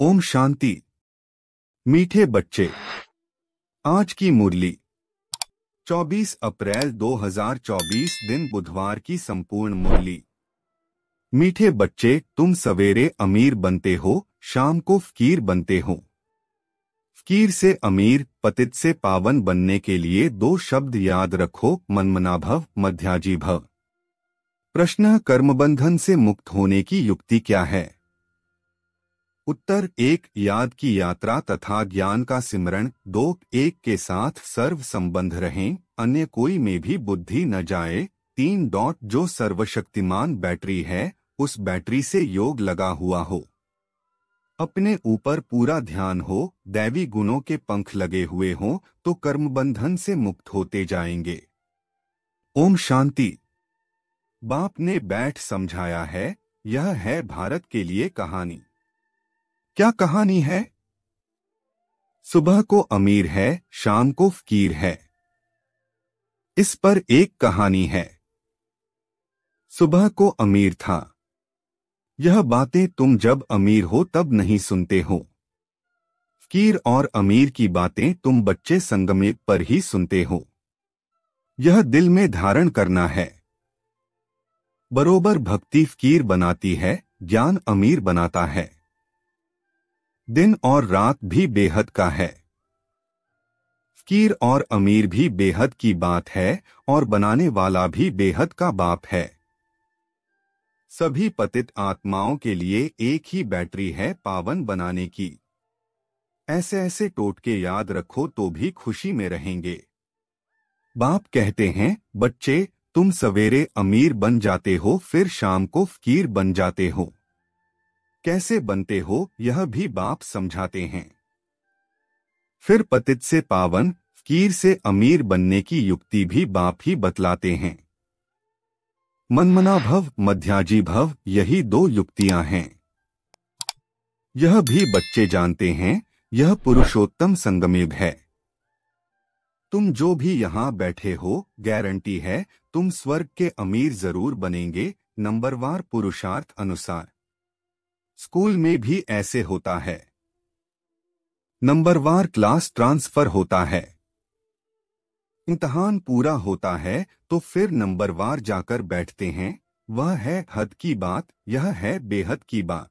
ओम शांति मीठे बच्चे आज की मुरली 24 अप्रैल 2024 दिन बुधवार की संपूर्ण मुरली मीठे बच्चे तुम सवेरे अमीर बनते हो शाम को फकीर बनते हो फकीर से अमीर पतित से पावन बनने के लिए दो शब्द याद रखो मनमनाभव मध्याजी भव प्रश्न कर्मबंधन से मुक्त होने की युक्ति क्या है उत्तर एक याद की यात्रा तथा ज्ञान का सिमरण दो एक के साथ सर्व संबंध रहें अन्य कोई में भी बुद्धि न जाए तीन डॉट जो सर्वशक्तिमान बैटरी है उस बैटरी से योग लगा हुआ हो अपने ऊपर पूरा ध्यान हो दैवी गुणों के पंख लगे हुए हों तो कर्मबंधन से मुक्त होते जाएंगे ओम शांति बाप ने बैठ समझाया है यह है भारत के लिए कहानी क्या कहानी है सुबह को अमीर है शाम को फकीर है इस पर एक कहानी है सुबह को अमीर था यह बातें तुम जब अमीर हो तब नहीं सुनते हो फकीर और अमीर की बातें तुम बच्चे संगमे पर ही सुनते हो यह दिल में धारण करना है बरोबर भक्ति फकीर बनाती है ज्ञान अमीर बनाता है दिन और रात भी बेहद का है फकीर और अमीर भी बेहद की बात है और बनाने वाला भी बेहद का बाप है सभी पतित आत्माओं के लिए एक ही बैटरी है पावन बनाने की ऐसे ऐसे टोटके याद रखो तो भी खुशी में रहेंगे बाप कहते हैं बच्चे तुम सवेरे अमीर बन जाते हो फिर शाम को फकीर बन जाते हो कैसे बनते हो यह भी बाप समझाते हैं फिर पतित से पावन कीर से अमीर बनने की युक्ति भी बाप ही बतलाते हैं मनमना भव मध्याजी भव यही दो युक्तियां हैं यह भी बच्चे जानते हैं यह पुरुषोत्तम संगमेब है तुम जो भी यहाँ बैठे हो गारंटी है तुम स्वर्ग के अमीर जरूर बनेंगे नंबरवार पुरुषार्थ अनुसार स्कूल में भी ऐसे होता है नंबरवार क्लास ट्रांसफर होता है इम्तहान पूरा होता है तो फिर नंबरवार जाकर बैठते हैं वह है हद की बात यह है बेहद की बात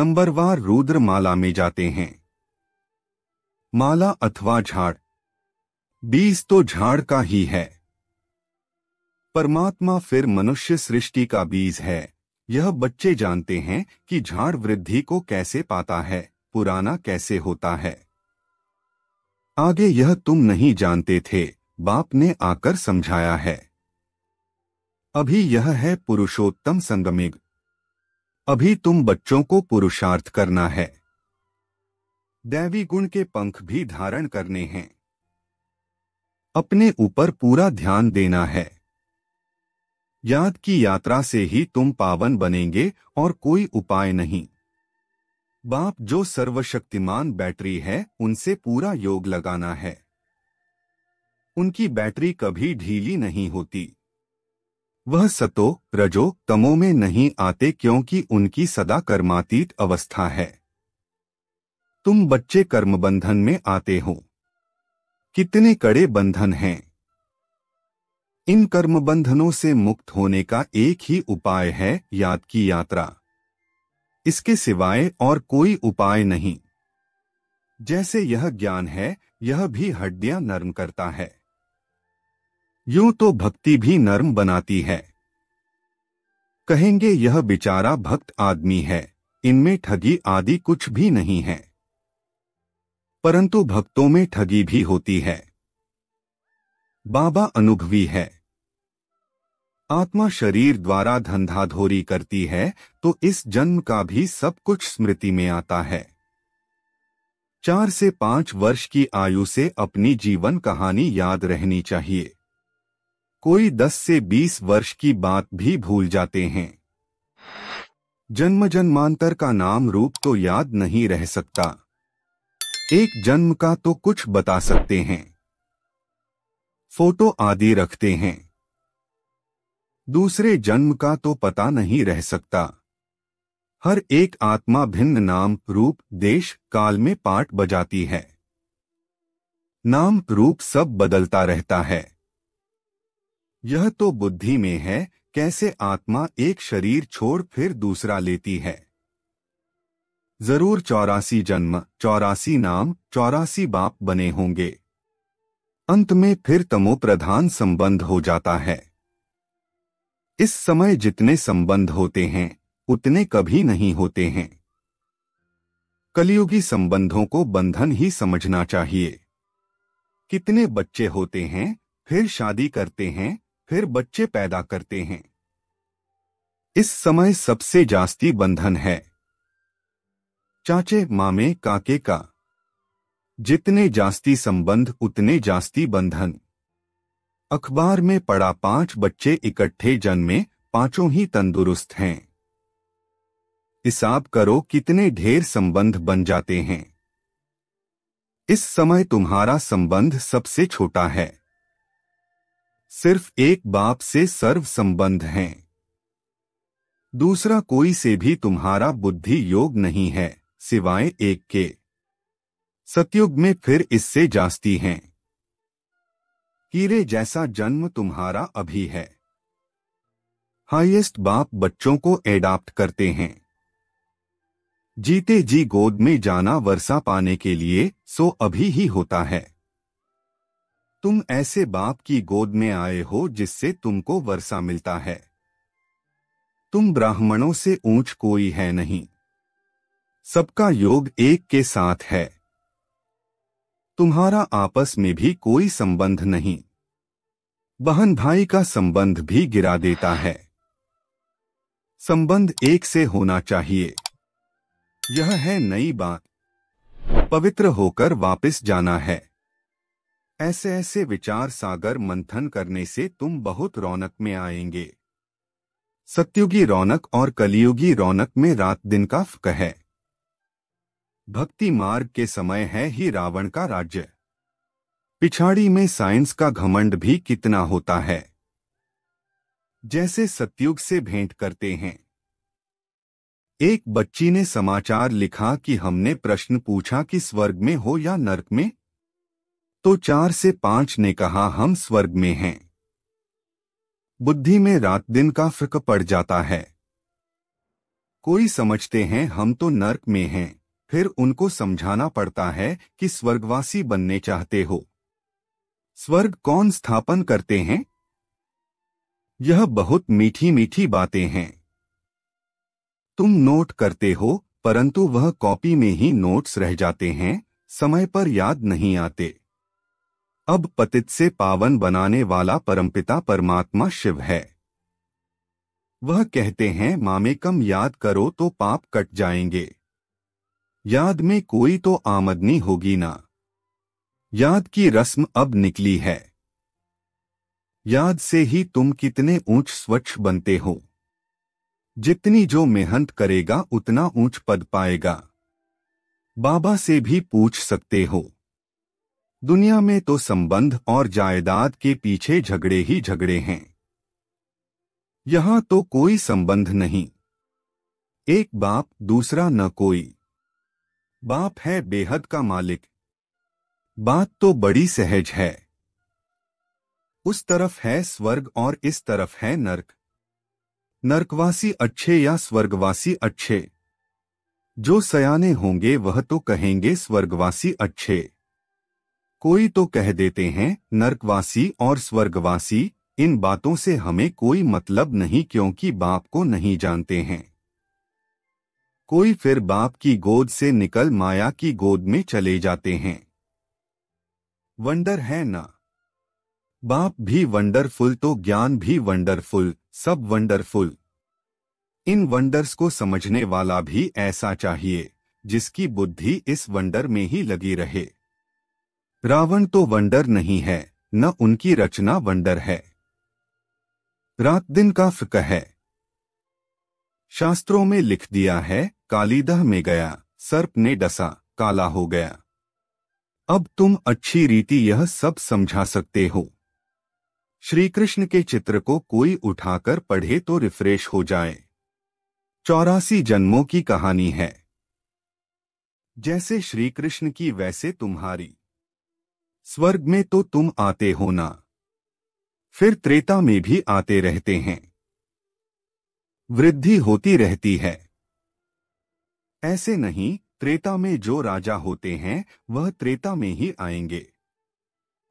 नंबरवार माला में जाते हैं माला अथवा झाड़ बीज तो झाड़ का ही है परमात्मा फिर मनुष्य सृष्टि का बीज है यह बच्चे जानते हैं कि झाड़ वृद्धि को कैसे पाता है पुराना कैसे होता है आगे यह तुम नहीं जानते थे बाप ने आकर समझाया है अभी यह है पुरुषोत्तम संगमिग अभी तुम बच्चों को पुरुषार्थ करना है दैवी गुण के पंख भी धारण करने हैं अपने ऊपर पूरा ध्यान देना है याद की यात्रा से ही तुम पावन बनेंगे और कोई उपाय नहीं बाप जो सर्वशक्तिमान बैटरी है उनसे पूरा योग लगाना है उनकी बैटरी कभी ढीली नहीं होती वह सतो रजो तमो में नहीं आते क्योंकि उनकी सदा कर्मातीत अवस्था है तुम बच्चे कर्मबंधन में आते हो कितने कड़े बंधन हैं इन कर्म बंधनों से मुक्त होने का एक ही उपाय है याद की यात्रा इसके सिवाय और कोई उपाय नहीं जैसे यह ज्ञान है यह भी हड्डियां नर्म करता है यूं तो भक्ति भी नर्म बनाती है कहेंगे यह बेचारा भक्त आदमी है इनमें ठगी आदि कुछ भी नहीं है परंतु भक्तों में ठगी भी होती है बाबा अनुभवी है आत्मा शरीर द्वारा धंधाधोरी करती है तो इस जन्म का भी सब कुछ स्मृति में आता है चार से पांच वर्ष की आयु से अपनी जीवन कहानी याद रहनी चाहिए कोई दस से बीस वर्ष की बात भी भूल जाते हैं जन्म जन्मांतर का नाम रूप तो याद नहीं रह सकता एक जन्म का तो कुछ बता सकते हैं फोटो आदि रखते हैं दूसरे जन्म का तो पता नहीं रह सकता हर एक आत्मा भिन्न नाम रूप देश काल में पाठ बजाती है नाम रूप सब बदलता रहता है यह तो बुद्धि में है कैसे आत्मा एक शरीर छोड़ फिर दूसरा लेती है जरूर चौरासी जन्म चौरासी नाम चौरासी बाप बने होंगे अंत में फिर तमो प्रधान संबंध हो जाता है इस समय जितने संबंध होते हैं उतने कभी नहीं होते हैं कलियुगी संबंधों को बंधन ही समझना चाहिए कितने बच्चे होते हैं फिर शादी करते हैं फिर बच्चे पैदा करते हैं इस समय सबसे जास्ती बंधन है चाचे मामे काके का जितने जास्ती संबंध उतने जास्ती बंधन अखबार में पड़ा पांच बच्चे इकट्ठे जन्मे पांचों ही तंदुरुस्त हैं हिसाब करो कितने ढेर संबंध बन जाते हैं इस समय तुम्हारा संबंध सबसे छोटा है सिर्फ एक बाप से सर्व संबंध हैं दूसरा कोई से भी तुम्हारा बुद्धि योग नहीं है सिवाय एक के सतयुग में फिर इससे जास्ती हैं हीरे जैसा जन्म तुम्हारा अभी है हाईएस्ट बाप बच्चों को एडाप्ट करते हैं जीते जी गोद में जाना वर्षा पाने के लिए सो अभी ही होता है तुम ऐसे बाप की गोद में आए हो जिससे तुमको वर्षा मिलता है तुम ब्राह्मणों से ऊंच कोई है नहीं सबका योग एक के साथ है तुम्हारा आपस में भी कोई संबंध नहीं बहन भाई का संबंध भी गिरा देता है संबंध एक से होना चाहिए यह है नई बात पवित्र होकर वापस जाना है ऐसे ऐसे विचार सागर मंथन करने से तुम बहुत रौनक में आएंगे सत्युगी रौनक और कलियुगी रौनक में रात दिन का फक है भक्ति मार्ग के समय है ही रावण का राज्य पिछाड़ी में साइंस का घमंड भी कितना होता है जैसे सत्युग से भेंट करते हैं एक बच्ची ने समाचार लिखा कि हमने प्रश्न पूछा कि स्वर्ग में हो या नरक में तो चार से पांच ने कहा हम स्वर्ग में हैं बुद्धि में रात दिन का फर्क पड़ जाता है कोई समझते हैं हम तो नरक में हैं फिर उनको समझाना पड़ता है कि स्वर्गवासी बनने चाहते हो स्वर्ग कौन स्थापन करते हैं यह बहुत मीठी मीठी बातें हैं तुम नोट करते हो परंतु वह कॉपी में ही नोट्स रह जाते हैं समय पर याद नहीं आते अब पतित से पावन बनाने वाला परमपिता परमात्मा शिव है वह कहते हैं मामे कम याद करो तो पाप कट जाएंगे याद में कोई तो आमदनी होगी ना याद की रस्म अब निकली है याद से ही तुम कितने ऊंच स्वच्छ बनते हो जितनी जो मेहनत करेगा उतना ऊंच पद पाएगा बाबा से भी पूछ सकते हो दुनिया में तो संबंध और जायदाद के पीछे झगड़े ही झगड़े हैं यहां तो कोई संबंध नहीं एक बाप दूसरा न कोई बाप है बेहद का मालिक बात तो बड़ी सहज है उस तरफ है स्वर्ग और इस तरफ है नरक नरकवासी अच्छे या स्वर्गवासी अच्छे जो सयाने होंगे वह तो कहेंगे स्वर्गवासी अच्छे कोई तो कह देते हैं नरकवासी और स्वर्गवासी इन बातों से हमें कोई मतलब नहीं क्योंकि बाप को नहीं जानते हैं कोई फिर बाप की गोद से निकल माया की गोद में चले जाते हैं वंडर है ना बाप भी वंडरफुल तो ज्ञान भी वंडरफुल सब वंडरफुल इन वंडर्स को समझने वाला भी ऐसा चाहिए जिसकी बुद्धि इस वंडर में ही लगी रहे रावण तो वंडर नहीं है न उनकी रचना वंडर है रात दिन का फिक्र है शास्त्रों में लिख दिया है कालीदह में गया सर्प ने डसा काला हो गया अब तुम अच्छी रीति यह सब समझा सकते हो श्री कृष्ण के चित्र को कोई उठाकर पढ़े तो रिफ्रेश हो जाए चौरासी जन्मों की कहानी है जैसे श्री कृष्ण की वैसे तुम्हारी स्वर्ग में तो तुम आते हो ना फिर त्रेता में भी आते रहते हैं वृद्धि होती रहती है ऐसे नहीं त्रेता में जो राजा होते हैं वह त्रेता में ही आएंगे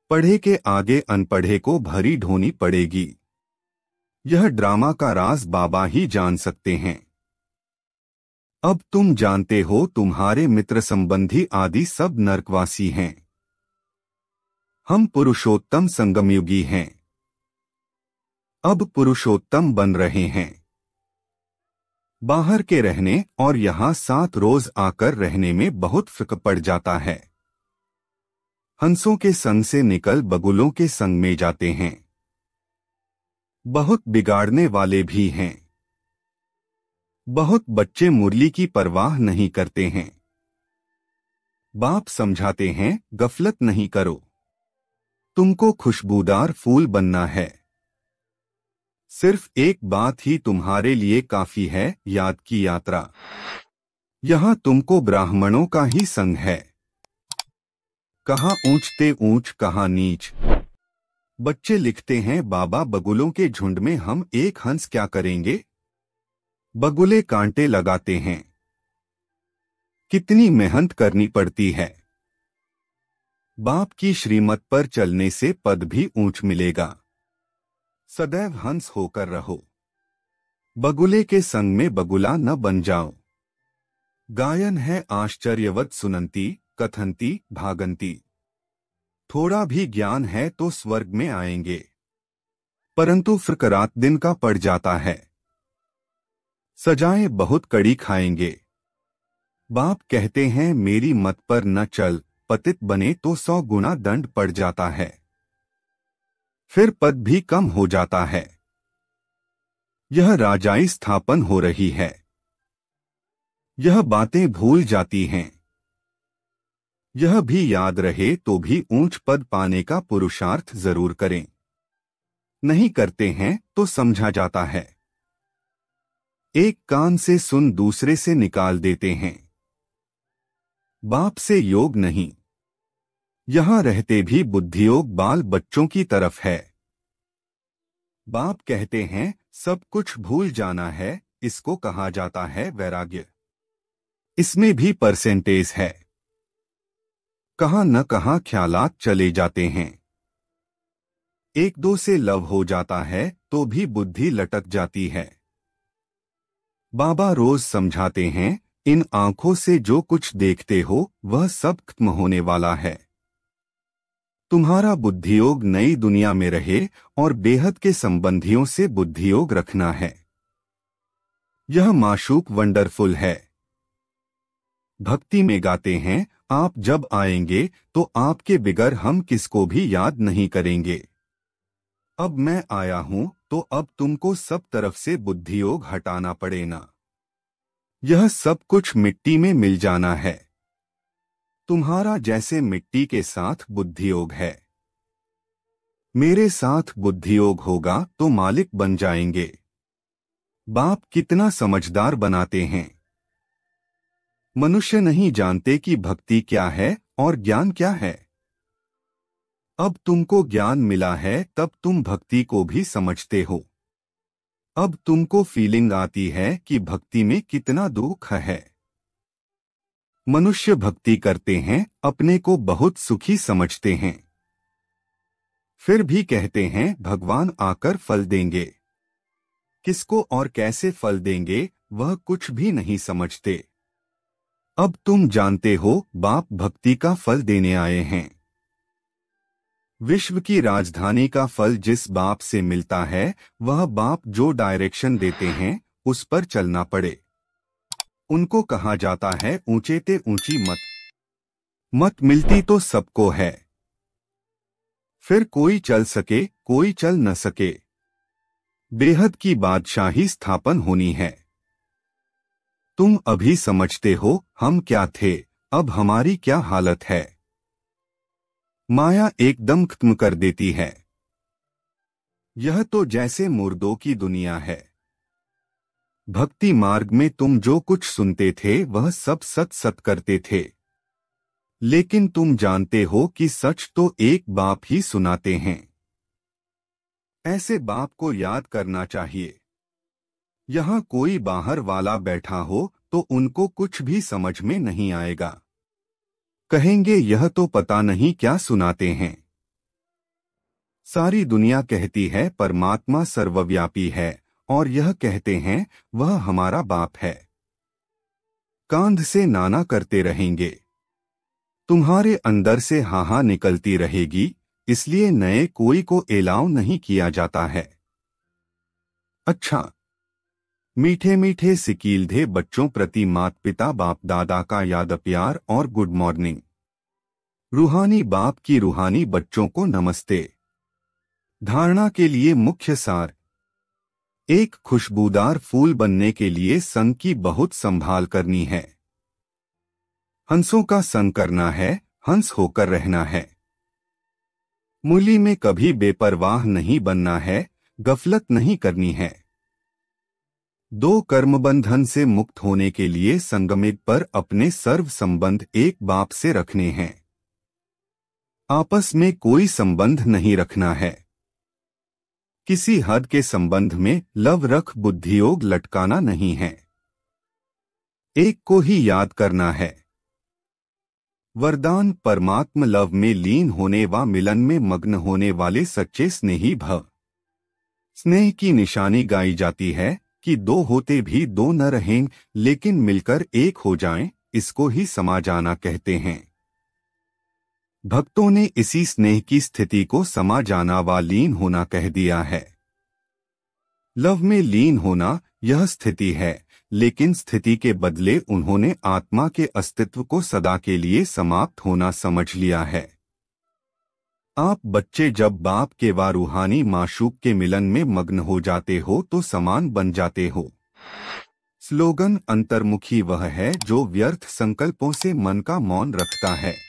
पढ़े के आगे अनपढ़े को भरी ढोनी पड़ेगी यह ड्रामा का राज बाबा ही जान सकते हैं अब तुम जानते हो तुम्हारे मित्र संबंधी आदि सब नरकवासी हैं हम पुरुषोत्तम संगमयुगी हैं अब पुरुषोत्तम बन रहे हैं बाहर के रहने और यहाँ सात रोज आकर रहने में बहुत फर्क पड़ जाता है हंसों के संग से निकल बगुलों के संग में जाते हैं बहुत बिगाड़ने वाले भी हैं बहुत बच्चे मुरली की परवाह नहीं करते हैं बाप समझाते हैं गफलत नहीं करो तुमको खुशबूदार फूल बनना है सिर्फ एक बात ही तुम्हारे लिए काफी है याद की यात्रा यहाँ तुमको ब्राह्मणों का ही संग है कहाँ ऊंचते ऊंच कहा नीच बच्चे लिखते हैं बाबा बगुलों के झुंड में हम एक हंस क्या करेंगे बगुले कांटे लगाते हैं कितनी मेहनत करनी पड़ती है बाप की श्रीमत पर चलने से पद भी ऊंच मिलेगा सदैव हंस होकर रहो बगुले के संग में बगुला न बन जाओ गायन है आश्चर्यवत सुनंती कथंती भागंती थोड़ा भी ज्ञान है तो स्वर्ग में आएंगे परंतु फ्रकरात दिन का पड़ जाता है सजाएं बहुत कड़ी खाएंगे बाप कहते हैं मेरी मत पर न चल पतित बने तो सौ गुना दंड पड़ जाता है फिर पद भी कम हो जाता है यह राजाई स्थापन हो रही है यह बातें भूल जाती हैं यह भी याद रहे तो भी ऊंच पद पाने का पुरुषार्थ जरूर करें नहीं करते हैं तो समझा जाता है एक कान से सुन दूसरे से निकाल देते हैं बाप से योग नहीं यहाँ रहते भी बुद्धियोग बाल बच्चों की तरफ है बाप कहते हैं सब कुछ भूल जाना है इसको कहा जाता है वैराग्य इसमें भी परसेंटेज है कहा न कहा ख्यालात चले जाते हैं एक दो से लव हो जाता है तो भी बुद्धि लटक जाती है बाबा रोज समझाते हैं इन आंखों से जो कुछ देखते हो वह सब खत्म होने वाला है तुम्हारा बुद्धियोग नई दुनिया में रहे और बेहद के संबंधियों से बुद्धियोग रखना है यह माशूक वंडरफुल है भक्ति में गाते हैं आप जब आएंगे तो आपके बिगर हम किसको भी याद नहीं करेंगे अब मैं आया हूं तो अब तुमको सब तरफ से बुद्धियोग हटाना पड़ेना यह सब कुछ मिट्टी में मिल जाना है तुम्हारा जैसे मिट्टी के साथ बुद्धियोग है मेरे साथ बुद्धियोग होगा तो मालिक बन जाएंगे बाप कितना समझदार बनाते हैं मनुष्य नहीं जानते कि भक्ति क्या है और ज्ञान क्या है अब तुमको ज्ञान मिला है तब तुम भक्ति को भी समझते हो अब तुमको फीलिंग आती है कि भक्ति में कितना दुख है मनुष्य भक्ति करते हैं अपने को बहुत सुखी समझते हैं फिर भी कहते हैं भगवान आकर फल देंगे किसको और कैसे फल देंगे वह कुछ भी नहीं समझते अब तुम जानते हो बाप भक्ति का फल देने आए हैं विश्व की राजधानी का फल जिस बाप से मिलता है वह बाप जो डायरेक्शन देते हैं उस पर चलना पड़े उनको कहा जाता है ऊंचे ते ऊंची मत मत मिलती तो सबको है फिर कोई चल सके कोई चल न सके बेहद की बादशाही स्थापन होनी है तुम अभी समझते हो हम क्या थे अब हमारी क्या हालत है माया एकदम खत्म कर देती है यह तो जैसे मुर्दों की दुनिया है भक्ति मार्ग में तुम जो कुछ सुनते थे वह सब सत सत करते थे लेकिन तुम जानते हो कि सच तो एक बाप ही सुनाते हैं ऐसे बाप को याद करना चाहिए यहां कोई बाहर वाला बैठा हो तो उनको कुछ भी समझ में नहीं आएगा कहेंगे यह तो पता नहीं क्या सुनाते हैं सारी दुनिया कहती है परमात्मा सर्वव्यापी है और यह कहते हैं वह हमारा बाप है कांध से नाना करते रहेंगे तुम्हारे अंदर से हाहा निकलती रहेगी इसलिए नए कोई को एलाव नहीं किया जाता है अच्छा मीठे मीठे सिकीलधे बच्चों प्रति मात पिता बाप दादा का याद प्यार और गुड मॉर्निंग रूहानी बाप की रूहानी बच्चों को नमस्ते धारणा के लिए मुख्य सार एक खुशबूदार फूल बनने के लिए सन की बहुत संभाल करनी है हंसों का सन करना है हंस होकर रहना है मूली में कभी बेपरवाह नहीं बनना है गफलत नहीं करनी है दो कर्मबंधन से मुक्त होने के लिए संगमित पर अपने सर्व संबंध एक बाप से रखने हैं आपस में कोई संबंध नहीं रखना है किसी हद के संबंध में लव रख बुद्धियोग लटकाना नहीं है एक को ही याद करना है वरदान परमात्म लव में लीन होने व मिलन में मग्न होने वाले सच्चे स्नेही भव स्नेह की निशानी गाई जाती है कि दो होते भी दो न रहें लेकिन मिलकर एक हो जाएं, इसको ही समा जाना कहते हैं भक्तों ने इसी स्नेह की स्थिति को समा जाना व लीन होना कह दिया है लव में लीन होना यह स्थिति है लेकिन स्थिति के बदले उन्होंने आत्मा के अस्तित्व को सदा के लिए समाप्त होना समझ लिया है आप बच्चे जब बाप के व रूहानी माशूक के मिलन में मग्न हो जाते हो तो समान बन जाते हो स्लोगन अंतर्मुखी वह है जो व्यर्थ संकल्पों से मन का मौन रखता है